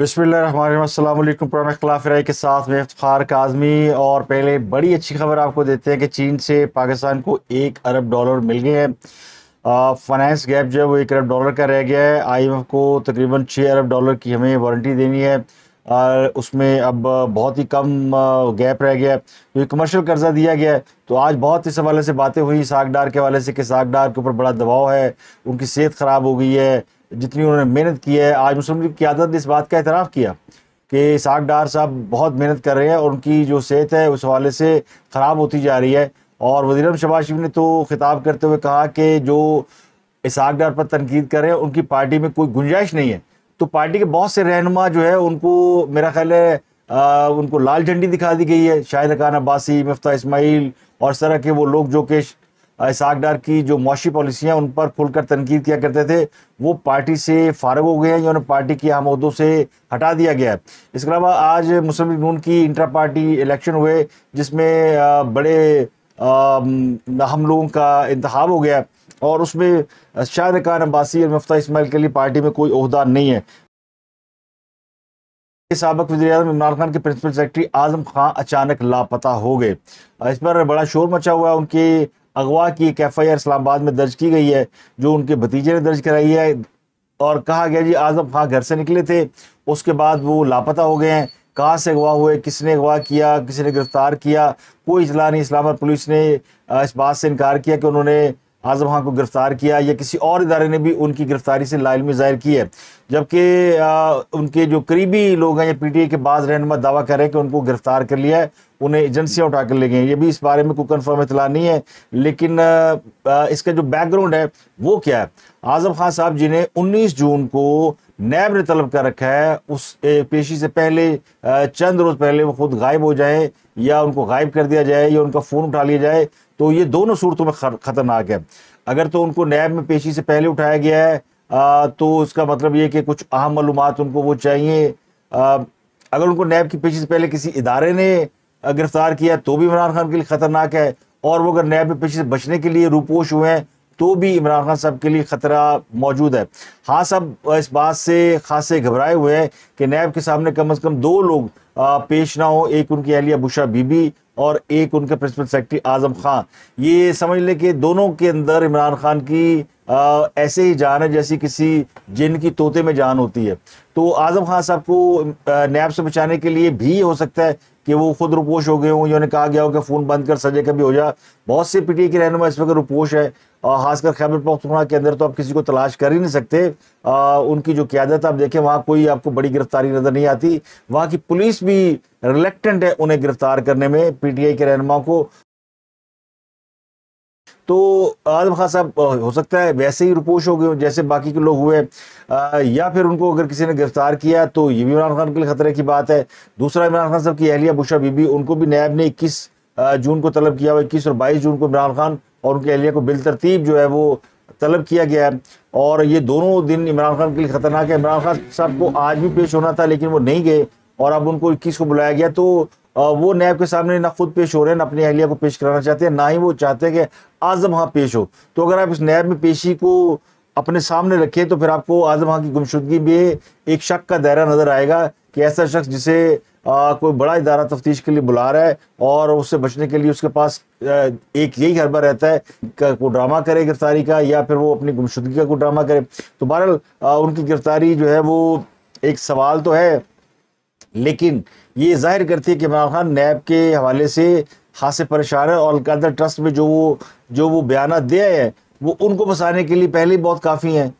बसमिलकुम पुराना खिलाफ राय के साथ में इफ्तार काजमी और पहले बड़ी अच्छी खबर आपको देते हैं कि चीन से पाकिस्तान को एक अरब डॉलर मिल गए हैं फाइनेंस गैप जो है वो एक अरब डॉलर का रह गया है आईएमएफ को तकरीबन छः अरब डॉलर की हमें वारंटी देनी है और उसमें अब बहुत ही कम गैप रह गया है क्योंकि कमर्शियल कर्जा दिया गया है तो आज बहुत इस हवाले से बातें हुई सागडार के हवाले से कि सागडार के ऊपर बड़ा दबाव है उनकी सेहत ख़राब हो गई है जितनी उन्होंने मेहनत की है आज मुस्लिम लीग की आदत ने इस बात का एतराफ़ किया कि साग डार साहब बहुत मेहनत कर रहे हैं और उनकी जो सेहत है उस हवाले से ख़राब होती जा रही है और वजीरम शबाज शरीफ ने तो खिताब करते हुए कहा कि जो इसहाक डार पर तनकीद कर रहे हैं उनकी पार्टी में कोई गुंजाइश नहीं है तो पार्टी के बहुत से रहनुमा जो है उनको मेरा ख्याल है आ, उनको लाल झंडी दिखा दी गई है शाहिद खान अब्बासी मफ्ता इसमाइल और इस तरह के वो लोग जो कि डार की जो मुआशी पॉलिसियाँ उन पर खुलकर तनकीद किया करते थे वो पार्टी से फारग हो गए हैं या उन्हें पार्टी के अहम उहदों से हटा दिया गया है इसके अलावा आज मुस्लिम नून की इंटर पार्टी इलेक्शन हुए जिसमें बड़े हम लोगों का इंतहा हो गया और उसमें शाहिद खान अब्बासी और मुफ्ता इसमाइल के लिए पार्टी में कोई अहदा नहीं है सबक वजी अजम इमरान खान के प्रिंसिपल सेक्रेटरी आजम खां अचानक लापता हो गए इस पर बड़ा शोर मचा हुआ उनके अगवा की एक एफ आई आर इस्लामाबाद में दर्ज की गई है जो उनके भतीजे ने दर्ज कराई है और कहा गया जी आजम खां घर से निकले थे उसके बाद वो लापता हो गए हैं कहाँ से अगवा हुए किसने अगवा किया किसी ने गिरफ्तार किया कोई इजला नहीं इस्लामाबाद पुलिस ने इस बात से इनकार किया कि उन्होंने आजम खां को गिरफ्तार किया या किसी और इदारे ने भी उनकी गिरफ्तारी से लाइलमी जाहिर की है जबकि उनके जो करीबी लोग हैं या पीटीए के बाद रहनुमा दावा कर रहे हैं कि उनको गिरफ्तार कर लिया है उन्हें एजेंसियाँ उठा कर ले गई हैं ये भी इस बारे में कोई कन्फर्म इतला नहीं है लेकिन आ, इसका जो बैकग्राउंड है वो क्या है आजम खान साहब जी ने उन्नीस जून को नैब ने तलब कर रखा है उस पेशी से पहले चंद रोज़ पहले वो खुद गायब हो जाए या उनको गायब कर दिया जाए या उनका फ़ोन उठा लिया जाए तो ये दोनों सूरतों में ख़तरनाक है अगर तो उनको नैब में पेशी से पहले उठाया गया है आ, तो उसका मतलब ये कि कुछ अहम मालूम उनको वो चाहिए आ, अगर उनको नैब की पेशी से पहले किसी इदारे ने गिरफ्तार किया तो भी इमरान खान के लिए ख़तरनाक है और वो अगर नैब में पेशी से बचने के लिए रूपोश हुए हैं तो भी इमरान खान साहब के लिए ख़तरा मौजूद है हाँ सब इस बात से खासे घबराए हुए हैं कि नैब के सामने कम अज़ कम दो लोग पेश ना हो एक उनकी अहलिया बुशा बीबी और एक उनके प्रिंसिपल सेक्रेटरी आजम खान ये समझ लें कि दोनों के अंदर इमरान खान की आ, ऐसे ही जान है जैसी किसी जिन की तोते में जान होती है तो आजम खान साहब को नैब से बचाने के लिए भी हो सकता है कि वो खुद रुपोश हो गए हों या उन्हें कहा गया हो कि फ़ोन बंद कर सजे कभी हो जाए बहुत से पीटीए के रहनुमा इस वक्त रुपोश है खासकर खैबर पख्तुना के अंदर तो आप किसी को तलाश कर ही नहीं सकते आ, उनकी जो क्यादत आप देखें वहाँ कोई आपको बड़ी गिरफ्तारी नज़र नहीं आती वहाँ की पुलिस भी रिलेक्टेंट है उन्हें गिरफ्तार करने में पीटीआई के रहनुमा को तो आजम खान साहब हो सकता है वैसे ही रुपोश हो गए जैसे बाकी के लोग हुए आ, या फिर उनको अगर किसी ने गिरफ्तार किया तो ये भी इमरान खान के लिए खतरे की बात है दूसरा इमरान खान साहब की अहलिया बुशा बीबी उनको भी नैब ने इक्कीस जून को तलब किया हुआ इक्कीस और बाईस जून को इमरान खान और उनकी अहलिया को बिल तरतीब जो है वो तलब किया गया है और ये दोनों दिन इमरान खान के लिए खतरनाक है इमरान खान साहब को आज भी पेश होना था लेकिन वो नहीं गए और अब उनको इक्कीस को बुलाया गया तो वो नैब के सामने ना खुद पेश हो रहे हैं ना अपनी अहलिया को पेश कराना चाहते हैं ना ही वो चाहते हैं कि आजम हाँ पेश हो तो अगर आप इस नैब में पेशी को अपने सामने रखें तो फिर आपको आजम हाँ की गुमशुदगी में एक शक का दायरा नज़र आएगा कि ऐसा शख्स जिसे आ, कोई बड़ा इदारा तफ्तीश के लिए बुला रहा है और उससे बचने के लिए उसके पास एक यही हरबा रहता है कि वो ड्रामा करे गिरफ्तारी का या फिर वो अपनी गुमशुदगी का कोई ड्रामा करे तो बहरहाल उनकी गिरफ्तारी जो है वो एक सवाल तो है लेकिन ये जाहिर करती है कि इमरान खान नैब के हवाले से हासे परेशान है और अलकायदा ट्रस्ट में जो वो जो वो बयान दे हैं वो उनको फंसाने के लिए पहले ही बहुत काफ़ी हैं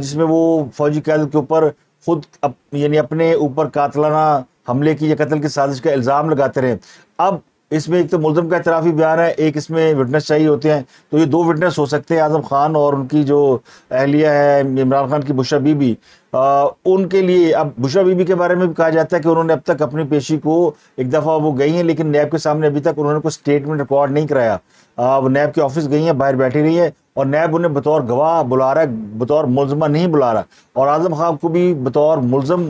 जिसमें वो फौजी कैद के ऊपर खुद अप, यानी अपने ऊपर कातलाना हमले की या कत्ल की साजिश का इल्ज़ाम लगाते रहे अब इसमें एक तो मुलम का इतराफ़ी बयान है एक इसमें विटनेस चाहिए होते हैं तो ये दो विटनेस हो सकते हैं आज़म खान और उनकी जो अहलिया है इमरान खान की बुशा बीबी उनके लिए अब बुशा बीबी के बारे में भी कहा जाता है कि उन्होंने अब तक अपनी पेशी को एक दफ़ा वो गई हैं लेकिन नैब के सामने अभी तक उन्होंने कोई स्टेटमेंट रिकॉर्ड नहीं कराया अब वो नैब के ऑफिस गई हैं बाहर बैठी रही है और नैब उन्हें बतौर गवाह बुला रहा है बतौर मुलजमा नहीं बुला रहा और आज़म खान को भी बतौर मुलजम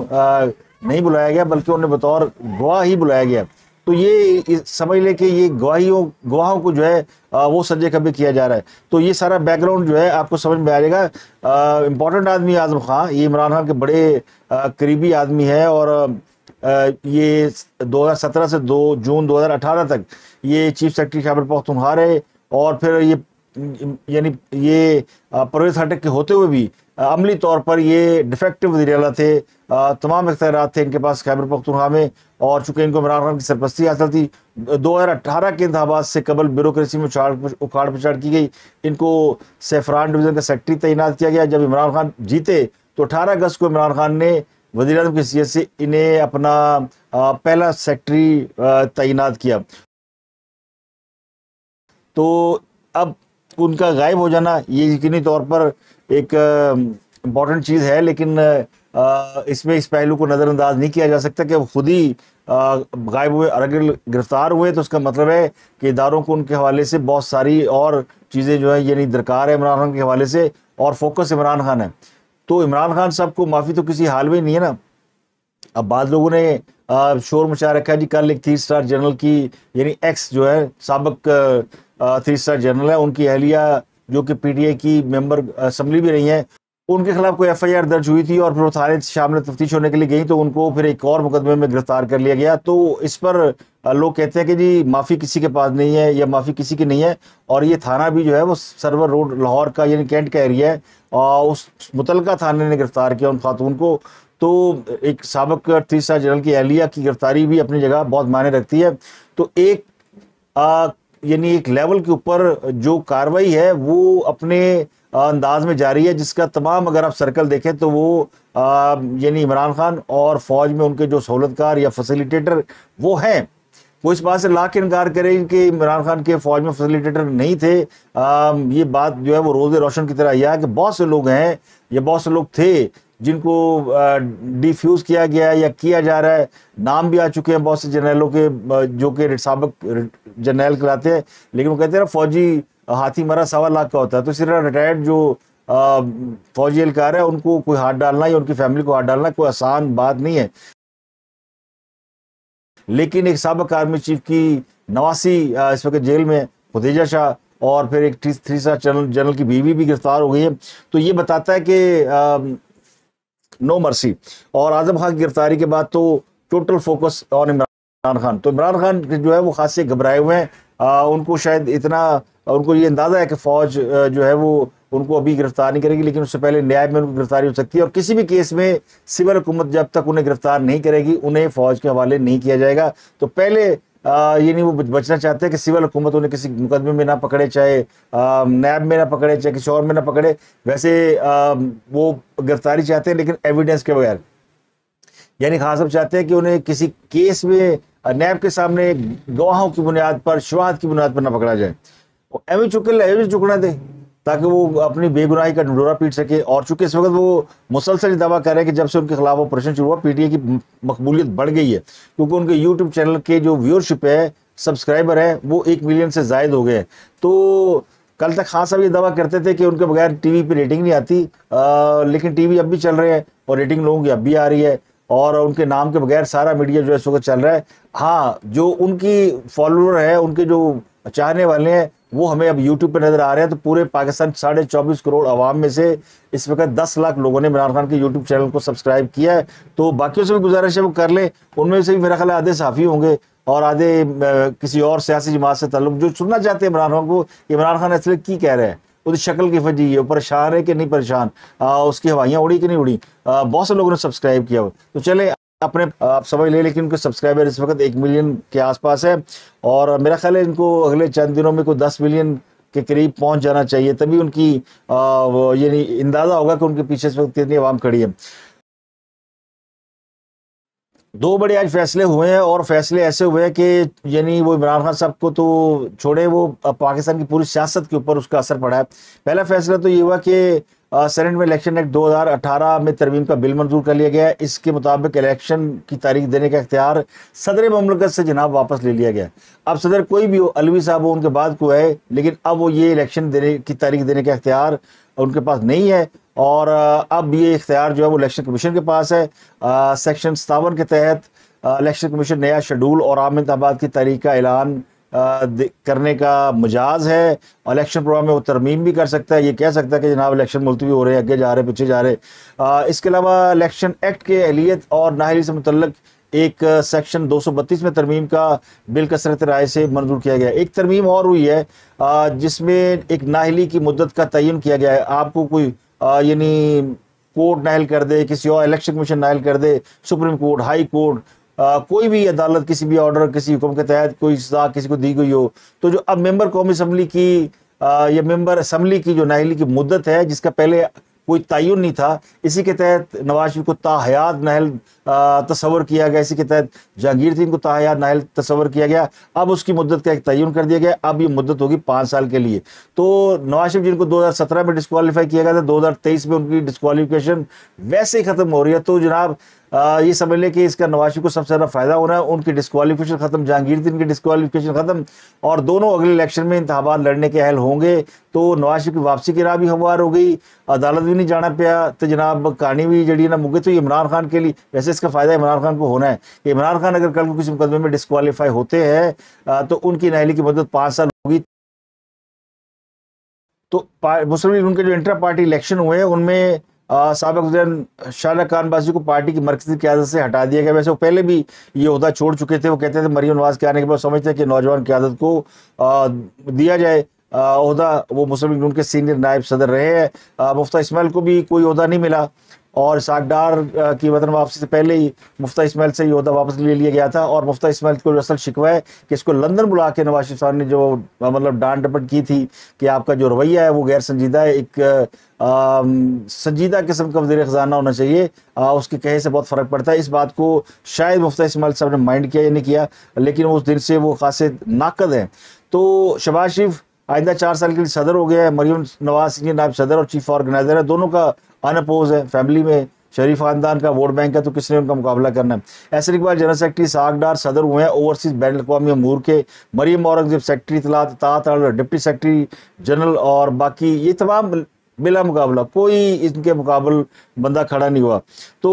नहीं बुलाया गया बल्कि उन्हें बतौर गवाह ही बुलाया गया तो ये समझ लें कि ये गवाहियों गवाहों को जो है वो सजे कभी किया जा रहा है तो ये सारा बैकग्राउंड जो है आपको समझ में आ जाएगा इम्पोर्टेंट आदमी आजम खां ये इमरान खान के बड़े करीबी आदमी है और ये 2017 से 2 जून 2018 तक ये चीफ सेक्रेटरी खैबर पख्तनखा रहे और फिर ये यानी ये परवेज हटक के होते हुए भी अमली तौर पर ये डिफेक्टिव वजी अल थे तमाम इख्तियार थे इनके पास खैबर पख्तुनखा में और चूंकि इनको इमरान खान की सरपस्ती हासिल थी दो हज़ार अठारह के इंतबात से कबल ब्यूरोसी में उखाड़ पिछाड़ की गई इनको सेफरान डिवीज़न का सेक्रटरी तैनात किया गया जब इमरान खान जीते तो अठारह अगस्त को इमरान खान ने वजी अजम की से इन्हें अपना पहला सेक्रटरी तैनात किया तो अब उनका गायब हो जाना ये यकीनी तौर पर एक इम्पॉर्टेंट चीज़ है लेकिन इसमें इस पहलू को नज़रअंदाज नहीं किया जा सकता कि खुद ही गायब हुए अगर गिरफ्तार हुए तो उसका मतलब है कि इदारों को उनके हवाले से बहुत सारी और चीज़ें जो है यानी दरकार है इमरान खान के हवाले से और फोकस इमरान खान है तो इमरान खान साहब को माफ़ी तो किसी हाल में नहीं है ना अब बाद लोगों ने शोर मचा रखा है जी कल एक थ्री स्टार जनरल की यानी एक्स जो है सबक थ्री स्टार जनरल है उनकी अहलिया जो कि पीटीआई की मेंबर असम्बली भी रही हैं उनके खिलाफ कोई एफआईआर दर्ज हुई थी और फिर वो थाने शाम में तफ्तीश होने के लिए गई तो उनको फिर एक और मुकदमे में गिरफ्तार कर लिया गया तो इस पर लोग कहते हैं कि जी माफ़ी किसी के पास नहीं है या माफ़ी किसी की नहीं है और ये थाना भी जो है वो सरवर रोड लाहौर का यानी कैंट का एरिया है और उस मुतल थाने ने गिरफ्तार किया उन खातून को तो एक सबक तीसरा जनरल की एहलिया की गिरफ्तारी भी अपनी जगह बहुत मायने रखती है तो एक यानी एक लेवल के ऊपर जो कार्रवाई है वो अपने अंदाज में जारी है जिसका तमाम अगर आप सर्कल देखें तो वो यानी इमरान खान और फौज में उनके जो सहूलतकार या फैसिलिटेटर वो हैं वो इस बात से ला के इनकार करें कि इमरान खान के फौज में फैसिलिटेटर नहीं थे आ, ये बात जो है वो रोज़ रोशन की तरह यह है कि बहुत से लोग हैं या बहुत से लोग थे जिनको डिफ्यूज़ किया गया है या किया जा रहा है नाम भी आ चुके हैं बहुत से जनरलों के जो कि सबक जनरल कहलाते हैं लेकिन वो कहते हैं ना फौजी हाथी मरा सवा लाख का होता है तो इसी तरह रिटायर्ड जो फौजी एहलकार है उनको कोई हाथ डालना या उनकी फैमिली को हाथ डालना कोई आसान बात नहीं है लेकिन एक सबक आर्मी चीफ की नवासी इस वक्त जेल में खुदेजा शाह और फिर एक थ्री सा जनरल की बीवी भी गिरफ्तार हो गई है तो ये बताता है कि नो मर्सी और आजम खान की गिरफ्तारी के बाद तो total focus on Imran Khan तो इमरान खान जो है वो खासे घबराए हुए हैं उनको शायद इतना उनको ये अंदाज़ा है कि फ़ौज जो है वो उनको अभी गिरफ्तार नहीं करेगी लेकिन उससे पहले न्याय में उनकी गिरफ्तारी हो सकती है और किसी भी केस में सिविल हुकूमत जब तक उन्हें गिरफ्तार नहीं करेगी उन्हें फ़ौज के हवाले नहीं किया जाएगा तो पहले ये नहीं वो बचना चाहते हैं कि सिविल हुकूमत उन्हें किसी मुकदमे में ना पकड़े चाहे नैब में ना पकड़े चाहे किसी और में ना पकड़े वैसे आ, वो गिरफ्तारी चाहते हैं लेकिन एविडेंस के बगैर यानी खास साहब चाहते हैं कि उन्हें किसी केस में नैब के सामने गवाहों की बुनियाद पर शुरुआत की बुनियाद पर ना पकड़ा जाए एवं चुके एवं चुकना दे ताकि वो अपनी बेगुनाही का डोरा पीट सके और चूंकि इस वक्त वो मुसलसल दावा कर रहे हैं कि जब से उनके खिलाफ ऑपरेशन शुरू हुआ पीटीए की मकबूलियत बढ़ गई है क्योंकि उनके यूट्यूब चैनल के जो व्यूअरशिप है सब्सक्राइबर हैं वो एक मिलियन से जायद हो गए हैं तो कल तक खान साहब ये दावा करते थे कि उनके बगैर टीवी पे रेटिंग नहीं आती आ, लेकिन टीवी अब भी चल रहे है और रेटिंग लोगों की अब भी आ रही है और उनके नाम के बगैर सारा मीडिया जो है इस वक्त चल रहा है हाँ जो उनकी फॉलोअर है उनके जो चाहने वाले हैं वो हमें अब यूट्यूब पर नजर आ रहे हैं तो पूरे पाकिस्तान साढ़े चौबीस करोड़ आवाम में से इस वक्त दस लाख लोगों ने इमरान खान के यूट्यूब चैनल को सब्सक्राइब किया है तो बाकियों से भी गुजारिश है वो कर लें उनमें से भी मेरा ख्याल आधे साफ़ी होंगे और आधे किसी और सियासी जमात से तल्लु जो सुनना चाहते हैं इमरान खान को इमरान खान असल की कह रहे हैं उसकी शक्ल की फजी है परेशान है कि नहीं परेशान उसकी हवाइयाँ उड़ी कि नहीं उड़ी बहुत से लोगों ने सब्सक्राइब किया तो चले अपने आप समझ ले लेकिन उनके सब्सक्राइबर इस वक्त एक मिलियन के आसपास है और मेरा ख्याल है इनको अगले चंद दिनों में कोई दस मिलियन के करीब पहुंच जाना चाहिए तभी उनकी यानी अंदाज़ा होगा कि उनके पीछे इस वक्त कितनी आवाम खड़ी है दो बड़े आज फैसले हुए हैं और फैसले ऐसे हुए हैं कि यानी वो इमरान खान साहब को तो छोड़े वो पाकिस्तान की पूरी सियासत के ऊपर उसका असर पड़ा है पहला फैसला तो ये हुआ कि सेनेट में इलेक्शन एक्ट 2018 में तरमीम का बिल मंजूर कर लिया गया इसके मुताबिक इलेक्शन की तारीख देने का इख्तियार सदर ममलकत से जनाब वापस ले लिया गया अब सदर कोई भी हो अलवी साहब हो उनके बाद को है लेकिन अब वो ये इलेक्शन देने की तारीख देने का इख्तियार उनके पास नहीं है और अब ये इख्तियार जो है वो इलेक्शन कमीशन के पास है सेक्शन सतावन के तहत इलेक्शन कमीशन नया शेड्यूल और आम इंतबात की तारीख का ऐलान करने का मजाज है इलेक्शन प्रोग्राम में वो तरमीम भी कर सकता है ये कह सकता है कि जनाब इलेक्शन मुलतवी हो रहे हैं आगे जा रहे पीछे जा रहे इसके अलावा इलेक्शन एक्ट के अहलीत और नाहली से मुतलक एक सेक्शन 232 में तरमीम का बिल कसरत राय से मंजूर किया गया एक तरमीम और हुई है जिसमें एक नाहली की मदद का तयन किया गया है आपको कोई यानी कोर्ट नाहल कर दे किसी और इलेक्शन कमीशन नाहल कर दे सुप्रीम कोर्ट हाई कोर्ट आ, कोई भी अदालत किसी भी ऑर्डर किसी हुक्म के तहत कोई सजा किसी को दी गई हो तो जो अब मेंबर कौमी असम्बली की आ, या मेंबर असम्बली की जो नाहली की मुद्दत है जिसका पहले कोई तयन नहीं था इसी के तहत नवाज शरीफ को ताहयात नहल तस्वर किया गया इसी के तहत जहांगीर सिंह को ताहयात नहल तस्वर किया गया अब उसकी मुद्दत का एक तयन कर दिया गया अब ये मुद्दत होगी पाँच साल के लिए तो नवाज शरीफ जिनको 2017 में डिस्कवालीफाई किया गया था 2023 में उनकी डिस्कवालिफिकेशन वैसे ही ख़त्म हो रही है तो जनाब ये समझ लें कि इसका नवाज को सबसे ज़्यादा फ़ायदा होना है उनकी डिस्कवालिफिकेशन ख़त्म जहांगीर दिन की डिस्कवालिफिकेशन ख़त्म और दोनों अगले इलेक्शन में इंतबात लड़ने के अहल होंगे तो नवाज की वापसी की राह भी हमवार हो गई अदालत भी नहीं जाना पाया तो जनाब कहानी भी जड़ी ना मुगे तो इमरान खान के लिए वैसे इसका फ़ायदा इमरान खान को होना है इमरान खान अगर कल को किसी मुकदमे में डिस्कवालीफाई होते हैं तो उनकी नहली की मदद पाँच साल होगी तो मुस्लिम लीग उनके जो इंटर पार्टी इलेक्शन हुए हैं उनमें सबक शारा खान बासी को पार्टी की मरकजी क्यादत से हटा दिया गया वैसे वो पहले भी ये अहदा छोड़ चुके थे वो कहते थे मरीम नवाज के आने के बाद समझते हैं कि नौजवान क्यादत को आ, दिया जाए अहदा वो मुस्लिम लीग के सीनियर नायब सदर रहे हैं मुफ्ता इसमाइल को भी कोई अहदा नहीं मिला और सागडार की वतन वापसी से पहले ही मुफ्ता इसमैल से ही वापस ले लिया गया था और मुफ्ता इसमैल को जो असल शिकवा है कि इसको लंदन बुला के नवाज शरीफ साहब ने जो मतलब डांट डपट की थी कि आपका जो रवैया है वो गैर संजीदा है एक संजीदा किस्म का वजीर ख़जाना होना चाहिए आ, उसके कहे से बहुत फ़र्क पड़ता है इस बात को शायद मुफ्ता इसमैल साहब ने माइंड किया या नहीं किया लेकिन उस दिन से वो खास नाकद हैं तो शबाज शरीफ आइंदा चार साल के लिए सदर हो गया है मरीम नवाज सिंह नायब सदर और चीफ ऑर्गेनाइजर है दोनों का अनअपोज है फैमिली में शरीफ खानदान का वोट बैंक है तो किसने उनका मुकाबला करना है ऐसे इकबाल जनरल सेक्रेटरी सागडार सदर हुए हैं ओवरसीज बैन अवी अमूर के मरीम औरंगजेब सेक्रेटरी तलात तात डिप्टी सेक्रेटरी जनरल और बाकी ये तमाम बिला मुकाबला कोई इनके मुकाबल बंदा खड़ा नहीं हुआ तो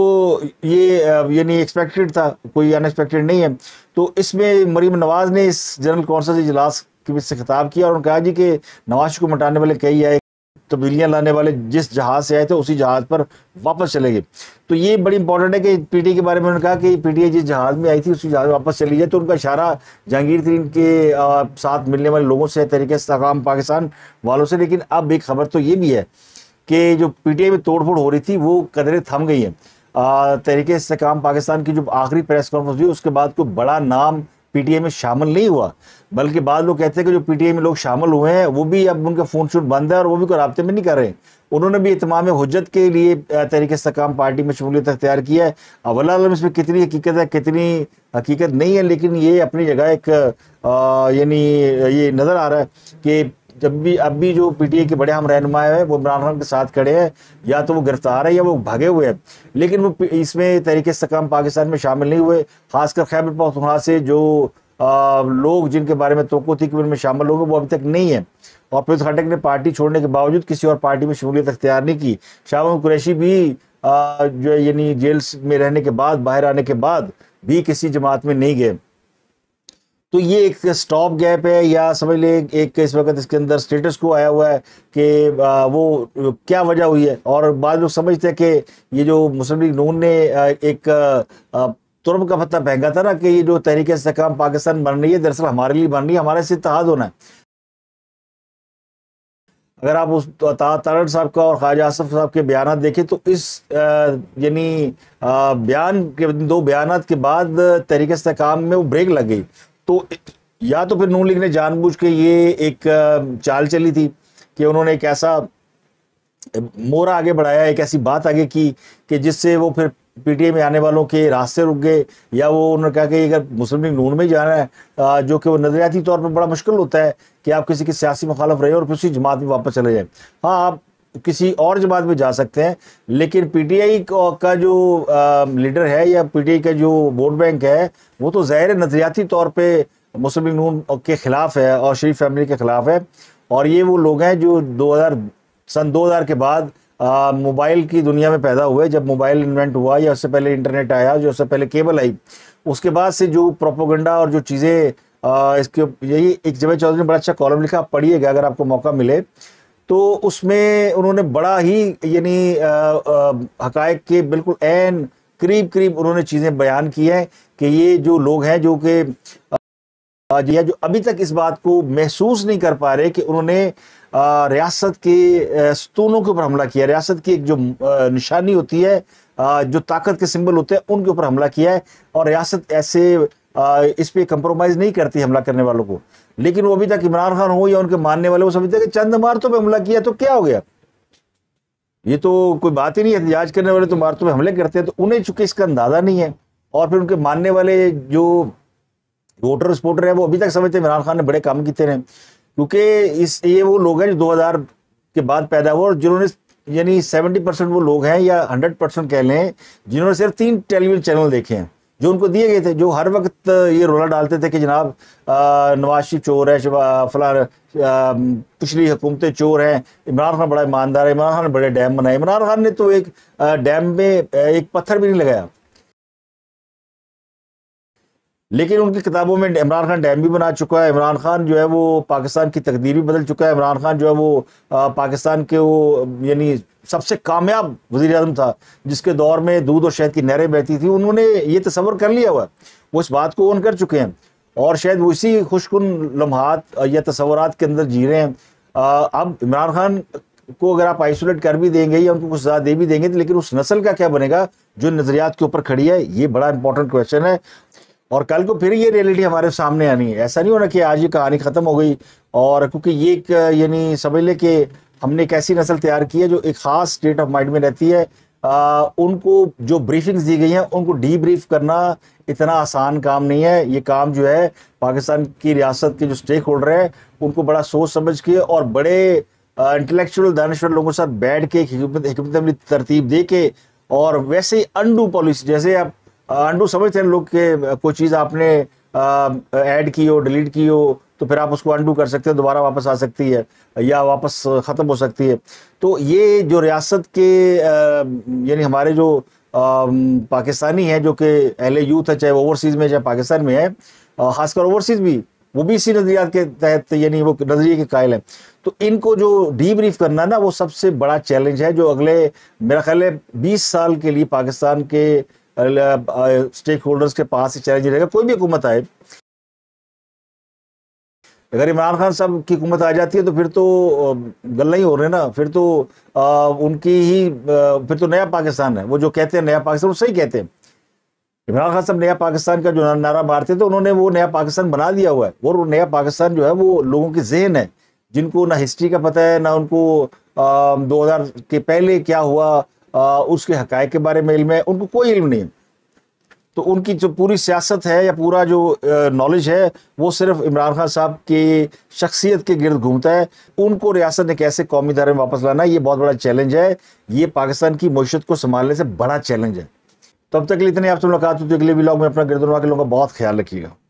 ये यानी एक्सपेक्टेड था कोई अनएक्सपेक्टेड नहीं है तो इसमें मरीम नवाज़ ने इस जनरल कौंसल इजलास के से खिताब किया और उन्होंने कहा जी कि नवाज को मटाने वाले कई आए तब्दीलियां लाने वाले जिस जहाज़ से आए थे उसी जहाज़ पर वापस चले गए तो ये बड़ी इंपॉर्टेंट है कि पीटीए के बारे में उन्होंने कहा कि पीटीए जिस जहाज़ में आई थी उसी जहाज़ वापस चली जाए तो उनका इशारा जहांगीर तरीन के साथ मिलने वाले लोगों से तरीके से तकाम पाकिस्तान वालों से लेकिन अब एक खबर तो ये भी है कि जो पी में तोड़फोड़ हो रही थी वो कदरें थम गई है तरीके से काम पाकिस्तान की जो आखिरी प्रेस कॉन्फ्रेंस हुई उसके बाद कोई बड़ा नाम पीटीए में शामिल नहीं हुआ बल्कि बाद लोग कहते हैं कि जो पीटीए में लोग शामिल हुए हैं वो भी अब उनका फ़ोन शूट बंद है और वो भी कोई रबते में नहीं कर रहे हैं उन्होंने भी इतमाम हजत के लिए तरीके से काम पार्टी में शमूलियत अख्तियार किया है अवल आलम इसमें कितनी हकीकत है कितनी हकीकत नहीं है लेकिन ये अपनी जगह एक यानी ये नज़र आ रहा है कि जब भी अब भी जो पीटीए के बड़े हम रहनुमा हैं वो इमरान खान के साथ खड़े हैं या तो वो गिरफ्तार है या वो भागे हुए हैं लेकिन वो इसमें तरीके से कम पाकिस्तान में शामिल नहीं हुए खासकर खैबर पखा से जो आ, लोग जिनके बारे में तो थी कि उनमें शामिल होंगे वो अभी तक नहीं है और फिरोज खटक ने पार्टी छोड़ने के बावजूद किसी और पार्टी में शमूलियत अख्तियार नहीं की शाह कुरैशी भी आ, जो यानी जेल्स में रहने के बाद बाहर आने के बाद भी किसी जमात में नहीं गए तो ये एक स्टॉप गैप है या समझ लें एक इस वक्त इसके अंदर स्टेटस को आया हुआ है कि वो क्या वजह हुई है और बाद लोग समझते हैं कि ये जो मुस्लिम लीग नून ने एक तुरम का पत्ता फेंका था ना कि ये जो तहरीक इसकाम पाकिस्तान बन रही है दरअसल हमारे लिए बन रही है हमारे से इतहाद होना है अगर आप उस तारण साहब का और ख्वाजा आसफ साहब के बयान देखें तो इस यानी बयान के दो बयान के बाद तहरीक इसकाम में वो ब्रेक लग गई तो या तो फिर नून लीग ने जानबूझ के ये एक चाल चली थी कि उन्होंने एक ऐसा मोरा आगे बढ़ाया एक ऐसी बात आगे की कि जिससे वो फिर पीटीए में आने वालों के रास्ते रुक गए या वो उन्होंने कहा कि अगर मुस्लिम लीग नून में जाना है जो कि वो नजरियाती तौर पर बड़ा मुश्किल होता है कि आप किसी की सियासी मुखालफ रहे और फिर उसी जमात में वापस चले जाए हाँ आप किसी और जमात में जा सकते हैं लेकिन पीटीआई का जो लीडर है या पीटीआई का जो वोट बैंक है वो तो ज़ाहिर नजरियाती तौर पर मुस्लिम नून के ख़िलाफ़ है और शरीफ फैमिली के ख़िलाफ़ है और ये वो लोग हैं जो 2000 सन 2000 के बाद मोबाइल की दुनिया में पैदा हुए जब मोबाइल इन्वेंट हुआ या उससे पहले इंटरनेट आया जो उससे पहले केबल आई उसके बाद से जो प्रोपोगंडा और जो चीज़ें इसके यही एक जबे चौधरी ने बड़ा अच्छा कॉलम लिखा पढ़िएगा अगर आपको मौका मिले तो उसमें उन्होंने बड़ा ही यानी हकायक के बिल्कुल एन करीब करीब उन्होंने चीज़ें बयान की हैं कि ये जो लोग हैं जो कि या जो अभी तक इस बात को महसूस नहीं कर पा रहे कि उन्होंने रियासत के स्तूनों के ऊपर हमला किया रियासत की एक जो निशानी होती है जो ताकत के सिंबल होते हैं उनके ऊपर हमला किया है और रियासत ऐसे इस पर कंप्रोमाइज़ नहीं करती हमला करने वालों को लेकिन वो अभी तक इमरान खान हो या उनके मानने वाले वो समझते हैं कि चंद इमारतों पर हमला किया तो क्या हो गया ये तो कोई बात ही नहीं एहतजाज करने वाले तो इमारतों पर हमले करते हैं तो उन्हें चूंकि इसका अंदाज़ा नहीं है और फिर उनके मानने वाले जो वोटर सपोर्टर हैं वो अभी तक समझते हैं इमरान खान ने बड़े काम किए हैं क्योंकि इस ये वो लोग हैं जो दो हज़ार के बाद पैदा हुआ और जिन्होंने यानी सेवेंटी परसेंट वो लोग हैं या हंड्रेड परसेंट कह लें जिन्होंने सिर्फ तीन टेलीविजन चैनल देखे हैं जो उनको दिए गए थे जो हर वक्त ये रोला डालते थे कि जनाब नवाज शरीफ चोर है फला पिछली हुकूमतें चोर हैं इमरान खान बड़ा ईमानदार है इमरान खान ने बड़े डैम बनाए इमरान खान ने तो एक डैम में एक पत्थर भी नहीं लगाया लेकिन उनकी किताबों में इमरान खान डैम भी बना चुका है इमरान खान जो है वो पाकिस्तान की तकदीर भी बदल चुका है इमरान खान जो है वो पाकिस्तान के वो यानी सबसे कामयाब वजी अजम था जिसके दौर में दूध और शहद की नहरें बहती थी उन्होंने ये तस्वर कर लिया हुआ वो इस बात को ओन कर चुके हैं और शायद वो इसी खुशकुन लम्हात या तस्वरत के अंदर जी रहे हैं अब इमरान खान को अगर आप आइसोलेट कर भी देंगे या उनको कुछ ज़्यादा दे भी देंगे तो लेकिन उस नस्ल का क्या बनेगा जो नज़रियात के ऊपर खड़ी है ये बड़ा इंपॉर्टेंट क्वेश्चन है और कल को फिर ये रियलिटी हमारे सामने आनी है ऐसा नहीं होना कि आज ये कहानी ख़त्म हो गई और क्योंकि ये एक यानी समझ लें कि हमने एक ऐसी नस्ल तैयार की है जो एक ख़ास स्टेट ऑफ माइंड में रहती है आ, उनको जो ब्रीफिंग्स दी गई हैं उनको डी ब्रीफ करना इतना आसान काम नहीं है ये काम जो है पाकिस्तान की रियासत के जो स्टेक होल्डर हैं उनको बड़ा सोच समझ के और बड़े इंटेलेक्चुअल दानश्वर लोगों के साथ बैठ के तरतीब दे के और वैसे ही अनडू पॉलिसी जैसे आप अंडू समझते हैं लोग के कोई चीज़ आपने ऐड की हो डिलीट की हो तो फिर आप उसको अंडू कर सकते हैं दोबारा वापस आ सकती है या वापस ख़त्म हो सकती है तो ये जो रियासत के यानी हमारे जो पाकिस्तानी हैं जो कि ए यूथ है चाहे ओवरसीज़ में चाहे पाकिस्तान में है खासकर ओवरसीज़ भी वो भी इसी नज़रियात के तहत यानी वो नज़रिए के कायल हैं तो इनको जो डीब्रीफ करना ना वो सबसे बड़ा चैलेंज है जो अगले मेरा ख्याल है बीस साल के लिए पाकिस्तान के स्टेक होल्डर्स के पास ही चैलेंज रहेगा कोई भी हुकूमत आए अगर इमरान खान साहब की हुकूमत आ जाती है तो फिर तो गल्ला ही हो रहे ना फिर तो आ, उनकी ही आ, फिर तो नया पाकिस्तान है वो जो कहते हैं नया पाकिस्तान वो सही कहते हैं इमरान खान साहब नया पाकिस्तान का जो नारा मारते थे तो उन्होंने वो नया पाकिस्तान बना दिया हुआ है और वो नया पाकिस्तान जो है वो लोगों की जहन है जिनको ना हिस्ट्री का पता है ना उनको दो हज़ार के पहले क्या हुआ आ, उसके हक़ के बारे में इल्म है उनको कोई इल्म नहीं है तो उनकी जो पूरी सियासत है या पूरा जो नॉलेज है वो सिर्फ इमरान खान साहब की शख्सियत के गिरद घूमता है उनको रियासत ने कैसे कौमी दायरे में वापस लाना ये बहुत बड़ा चैलेंज है ये पाकिस्तान की मीशत को संभालने से बड़ा चैलेंज है तब तक के लिए इतने आपसे मुलाकात होती है अगले ब्लॉग में अपना गिरदनवा के लोगों का बहुत ख्याल रखिएगा